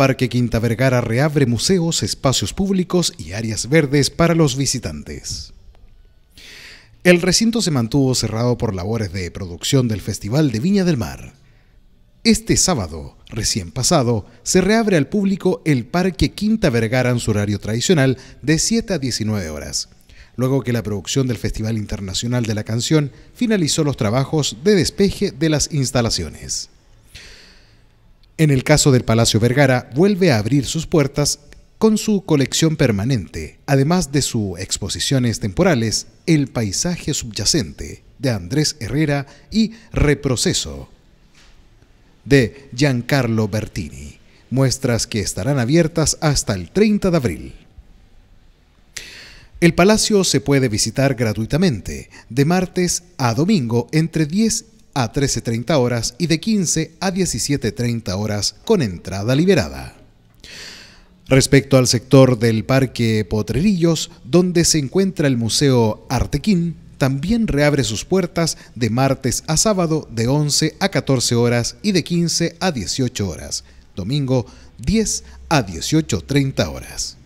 Parque Quinta Vergara reabre museos, espacios públicos y áreas verdes para los visitantes. El recinto se mantuvo cerrado por labores de producción del Festival de Viña del Mar. Este sábado, recién pasado, se reabre al público el Parque Quinta Vergara en su horario tradicional de 7 a 19 horas, luego que la producción del Festival Internacional de la Canción finalizó los trabajos de despeje de las instalaciones. En el caso del Palacio Vergara, vuelve a abrir sus puertas con su colección permanente, además de sus exposiciones temporales, El paisaje subyacente de Andrés Herrera y Reproceso de Giancarlo Bertini, muestras que estarán abiertas hasta el 30 de abril. El palacio se puede visitar gratuitamente de martes a domingo entre 10 a 13.30 horas y de 15 a 17.30 horas con entrada liberada. Respecto al sector del Parque Potrerillos, donde se encuentra el Museo Artequín, también reabre sus puertas de martes a sábado de 11 a 14 horas y de 15 a 18 horas, domingo 10 a 18.30 horas.